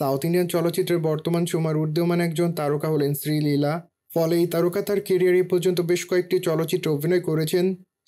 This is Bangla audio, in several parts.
সাউথ ইন্ডিয়ান চলচ্চিত্রের বর্তমান সময়ের উদ্যমান একজন তারকা হলেন শ্রীলীলা ফলে এই তারকা তার কেরিয়ারে পর্যন্ত বেশ কয়েকটি চলচ্চিত্রে অভিনয় করেছেন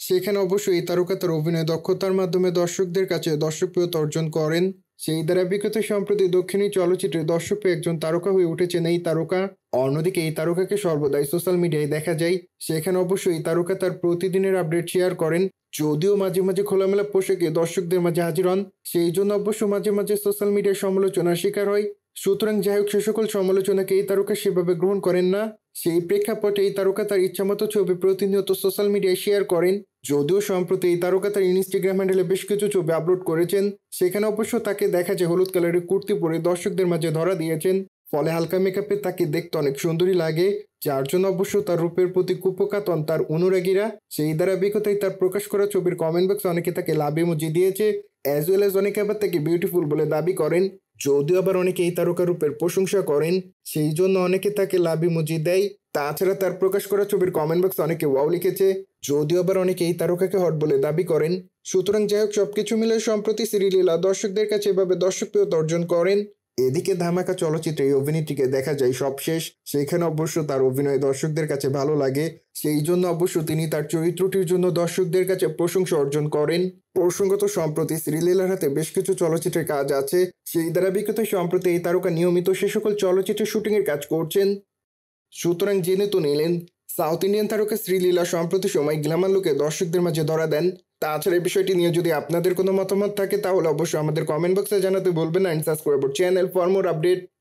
সেখানে অবশ্য এই তারকা তার অভিনয় দক্ষতার মাধ্যমে দর্শকদের কাছে দর্শকপ্রিয়তা অর্জন করেন সেই ধারাবাহিকতা সম্প্রতি দক্ষিণী চলচ্চিত্রে দর্শকে একজন তারকা হয়ে উঠেছেন এই তারকা অন্যদিকে এই তারকাকে সর্বদাই সোশ্যাল মিডিয়ায় দেখা যায় সেখানে অবশ্যই এই তারকা তার প্রতিদিনের আপডেট শেয়ার করেন যদিও মাঝে মাঝে খোলামেলা পোশাকে দর্শকদের মাঝে হাজির হন সেই জন্য অবশ্য মাঝে মাঝে সোশ্যাল মিডিয়ায় সমালোচনার শিকার হয় সুতরাং যাই হোক সে সকল সমালোচনাকে এই তারকা সেভাবে গ্রহণ করেন না সেই প্রেক্ষাপটে এই তারকা তার ইচ্ছামতো ছবি প্রতিনিয়ত সোশ্যাল মিডিয়ায় শেয়ার করেন যদিও সম্প্রতি এই তারকা তার ইনস্টাগ্রাম হ্যান্ডেলে বেশ কিছু ছবি আপলোড করেছেন সেখানে অবশ্য তাকে দেখা যায় হলুদ কালারের কুর্তি পরে দর্শকদের মাঝে ধরা দিয়েছেন ফলে হালকা মেকআপে তাকে দেখতে অনেক সুন্দরী লাগে যার জন্য অবশ্য তার রূপের প্রতি কুপকাতন তার অনুরাগীরা সেই দ্বারা ধারাবাহিকতায় তার প্রকাশ করা ছবির কমেন্ট বক্সে অনেকে তাকে লাভ মুজি দিয়েছে অ্যাজ ওয়েল অ্যাজ অনেকে আবার তাকে বিউটিফুল বলে দাবি করেন যদিও আবার অনেকে এই তারকা রূপের প্রশংসা করেন সেই জন্য অনেকে তাকে লাভ মুজি দেয় তাছাড়া তার প্রকাশ করা ছবির কমেন্ট বক্স অনেকে ওয়াও লিখেছে যদিও আবার এই তারকাকে হট বলে দাবি করেন সুতরাং যাই হোক সবকিছু মিলে সম্প্রতি সিরিলীলা দর্শকদের কাছে এভাবে দর্শকপ্রিয় অর্জন করেন এদিকে ধামাকা চলচ্চিত্রে এই অভিনেত্রীকে দেখা যায় সবশেষ সেখানে অবশ্য তার অভিনয় দর্শকদের কাছে ভালো লাগে সেই জন্য অবশ্য তিনি তার চরিত্রটির জন্য দর্শকদের কাছে প্রশংসা অর্জন করেন প্রসঙ্গত সম্প্রতি শ্রীলীলার হাতে বেশ কিছু চলচ্চিত্রের কাজ আছে সেই দ্বারা ধারাবাহিকতায় সম্প্রতি এই তারকা নিয়মিত সে সকল চলচ্চিত্রের শুটিংয়ের কাজ করছেন সুতরাং জেনে তো নিলেন সাউথ ইন্ডিয়ান তারকা শ্রীলীলা সম্প্রতি সময় গ্ল্যামার লোকে দর্শকদের মাঝে ধরা দেন তাছাড়া এই বিষয়টি নিয়ে যদি আপনাদের কোনো মতামত থাকে তাহলে অবশ্যই আমাদের কমেন্ট বক্সে জানাতে বলবেন and subscribe channel for more update